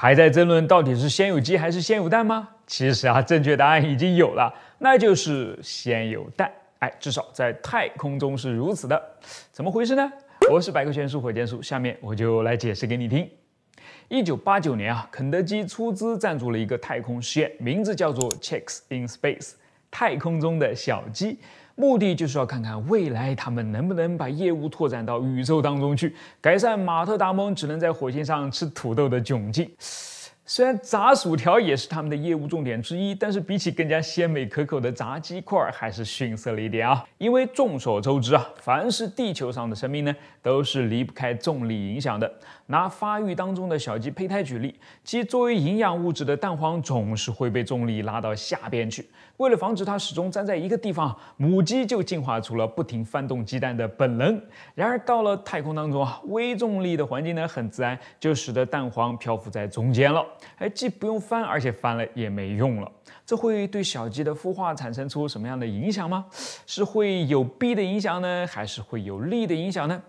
还在争论到底是先有鸡还是先有蛋吗？其实啊，正确答案已经有了，那就是先有蛋。哎，至少在太空中是如此的。怎么回事呢？我是百科全书火箭叔，下面我就来解释给你听。一九八九年啊，肯德基出资赞助了一个太空实验，名字叫做 Chicks in Space，太空中的小鸡。目的就是要看看未来他们能不能把业务拓展到宇宙当中去，改善马特·达蒙只能在火星上吃土豆的窘境。虽然炸薯条也是他们的业务重点之一，但是比起更加鲜美可口的炸鸡块还是逊色了一点啊。因为众所周知啊，凡是地球上的生命呢，都是离不开重力影响的。拿发育当中的小鸡胚胎举例，其作为营养物质的蛋黄总是会被重力拉到下边去。为了防止它始终粘在一个地方，母鸡就进化出了不停翻动鸡蛋的本能。然而到了太空当中啊，微重力的环境呢，很自然就使得蛋黄漂浮在中间了。哎，既不用翻，而且翻了也没用了，这会对小鸡的孵化产生出什么样的影响吗？是会有弊的影响呢，还是会有利的影响呢？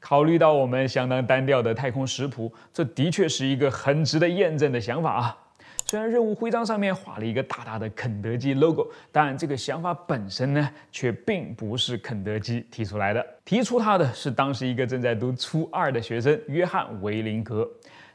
考虑到我们相当单调的太空食谱，这的确是一个很值得验证的想法啊。虽然任务徽章上面画了一个大大的肯德基 logo，但这个想法本身呢，却并不是肯德基提出来的，提出它的是当时一个正在读初二的学生约翰·维林格。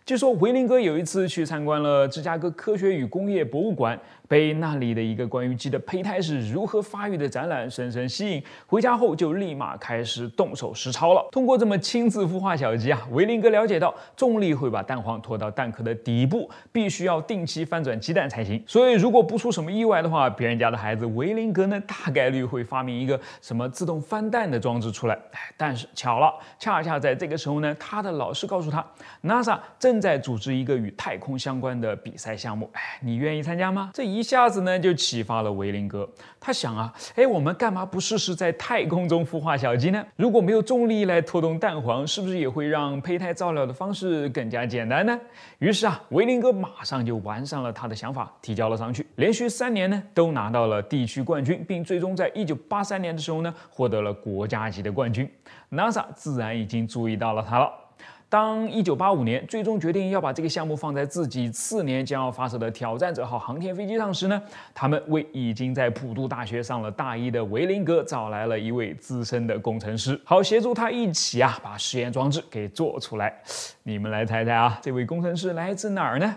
据说维林格有一次去参观了芝加哥科学与工业博物馆，被那里的一个关于鸡的胚胎是如何发育的展览深深吸引。回家后就立马开始动手实操了。通过这么亲自孵化小鸡啊，维林格了解到重力会把蛋黄拖到蛋壳的底部，必须要定期翻转鸡蛋才行。所以如果不出什么意外的话，别人家的孩子维林格呢大概率会发明一个什么自动翻蛋的装置出来。哎，但是巧了，恰恰在这个时候呢，他的老师告诉他，NASA 正正在组织一个与太空相关的比赛项目，哎，你愿意参加吗？这一下子呢，就启发了维林哥。他想啊，哎，我们干嘛不试试在太空中孵化小鸡呢？如果没有重力来拖动蛋黄，是不是也会让胚胎照料的方式更加简单呢？于是啊，维林哥马上就完善了他的想法，提交了上去。连续三年呢，都拿到了地区冠军，并最终在一九八三年的时候呢，获得了国家级的冠军。NASA 自然已经注意到了他了。当1985年最终决定要把这个项目放在自己次年将要发射的挑战者号航天飞机上时呢，他们为已经在普渡大学上了大一的维林格找来了一位资深的工程师，好协助他一起啊把实验装置给做出来。你们来猜猜啊，这位工程师来自哪儿呢？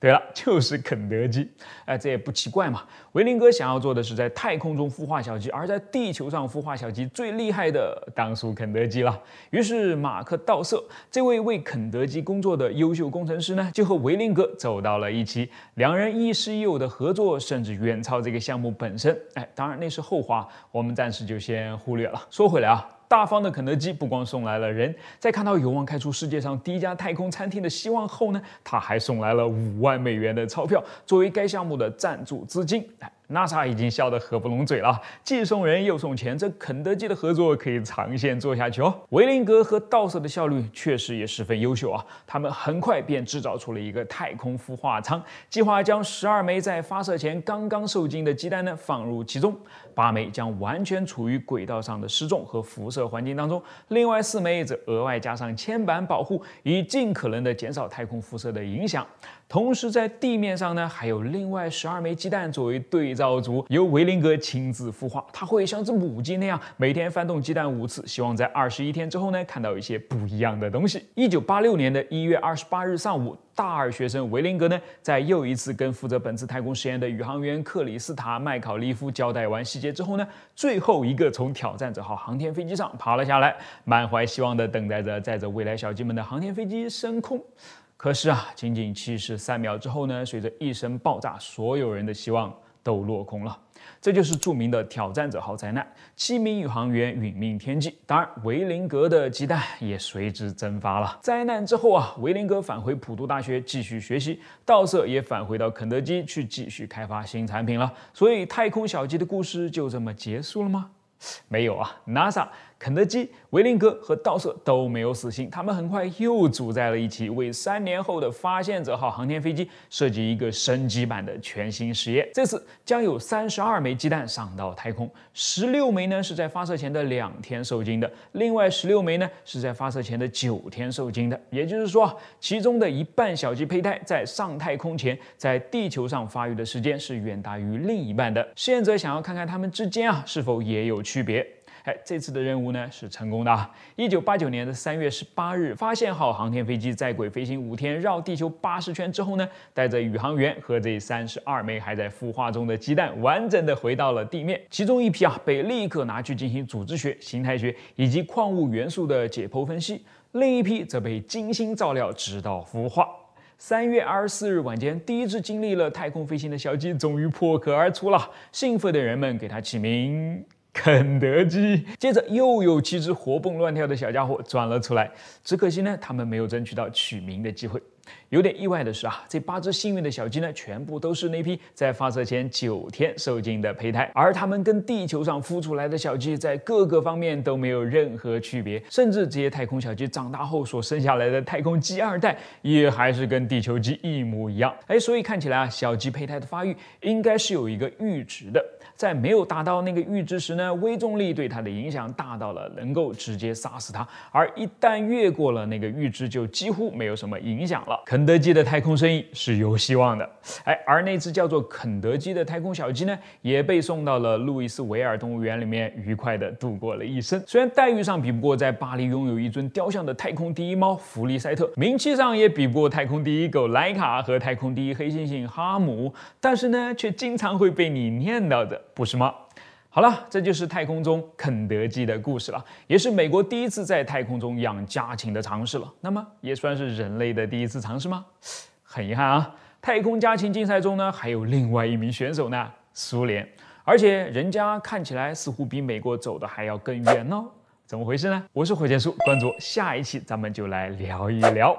对了，就是肯德基，哎，这也不奇怪嘛。维林哥想要做的是在太空中孵化小鸡，而在地球上孵化小鸡最厉害的当属肯德基了。于是，马克道瑟这位为肯德基工作的优秀工程师呢，就和维林哥走到了一起。两人亦师亦友的合作，甚至远超这个项目本身。哎，当然那是后话，我们暂时就先忽略了。说回来啊。大方的肯德基不光送来了人，在看到有望开出世界上第一家太空餐厅的希望后呢，他还送来了五万美元的钞票，作为该项目的赞助资金。NASA 已经笑得合不拢嘴了，既送人又送钱，这肯德基的合作可以长线做下去哦。维林格和道瑟的效率确实也十分优秀啊，他们很快便制造出了一个太空孵化舱，计划将十二枚在发射前刚刚受精的鸡蛋呢放入其中，八枚将完全处于轨道上的失重和辐射环境当中，另外四枚则额外加上铅板保护，以尽可能的减少太空辐射的影响。同时在地面上呢还有另外十二枚鸡蛋作为对照。蛋足由维林格亲自孵化，他会像只母鸡那样每天翻动鸡蛋五次，希望在二十一天之后呢看到一些不一样的东西。一九八六年的一月二十八日上午，大二学生维林格呢在又一次跟负责本次太空实验的宇航员克里斯塔·麦考利夫交代完细节之后呢，最后一个从挑战者号航天飞机上爬了下来，满怀希望的等待着载着未来小鸡们的航天飞机升空。可是啊，仅仅七十三秒之后呢，随着一声爆炸，所有人的希望。都落空了，这就是著名的挑战者号灾难，七名宇航员殒命天际。当然，维林格的鸡蛋也随之蒸发了。灾难之后啊，维林格返回普渡大学继续学习，道瑟也返回到肯德基去继续开发新产品了。所以，太空小鸡的故事就这么结束了吗？没有啊，NASA。肯德基、维林格和道瑟都没有死心，他们很快又组在了一起，为三年后的发现者号航天飞机设计一个升级版的全新实验。这次将有三十二枚鸡蛋上到太空，十六枚呢是在发射前的两天受精的，另外十六枚呢是在发射前的九天受精的。也就是说，其中的一半小鸡胚胎在上太空前在地球上发育的时间是远大于另一半的。试验者想要看看它们之间啊是否也有区别。哎，这次的任务呢是成功的一九八九年的三月十八日，发现号航天飞机在轨飞行五天，绕地球八十圈之后呢，带着宇航员和这三十二枚还在孵化中的鸡蛋，完整的回到了地面。其中一批啊，被立刻拿去进行组织学、形态学以及矿物元素的解剖分析；另一批则被精心照料，直到孵化。三月二十四日晚间，第一只经历了太空飞行的小鸡终于破壳而出了，兴奋的人们给它起名。肯德基，接着又有七只活蹦乱跳的小家伙钻了出来，只可惜呢，他们没有争取到取名的机会。有点意外的是啊，这八只幸运的小鸡呢，全部都是那批在发射前九天受精的胚胎，而它们跟地球上孵出来的小鸡在各个方面都没有任何区别，甚至这些太空小鸡长大后所生下来的太空鸡二代也还是跟地球鸡一模一样。哎，所以看起来啊，小鸡胚胎的发育应该是有一个阈值的，在没有达到那个阈值时呢，微重力对它的影响大到了能够直接杀死它，而一旦越过了那个阈值，就几乎没有什么影响了。肯德基的太空生意是有希望的，哎，而那只叫做肯德基的太空小鸡呢，也被送到了路易斯维尔动物园里面，愉快地度过了一生。虽然待遇上比不过在巴黎拥有一尊雕像的太空第一猫弗利塞特，名气上也比不过太空第一狗莱卡和太空第一黑猩猩哈姆，但是呢，却经常会被你念叨着，不是吗？好了，这就是太空中肯德基的故事了，也是美国第一次在太空中养家禽的尝试了。那么，也算是人类的第一次尝试吗？很遗憾啊，太空家禽竞赛中呢，还有另外一名选手呢，苏联，而且人家看起来似乎比美国走的还要更远哦。怎么回事呢？我是火箭叔，关注我，下一期咱们就来聊一聊。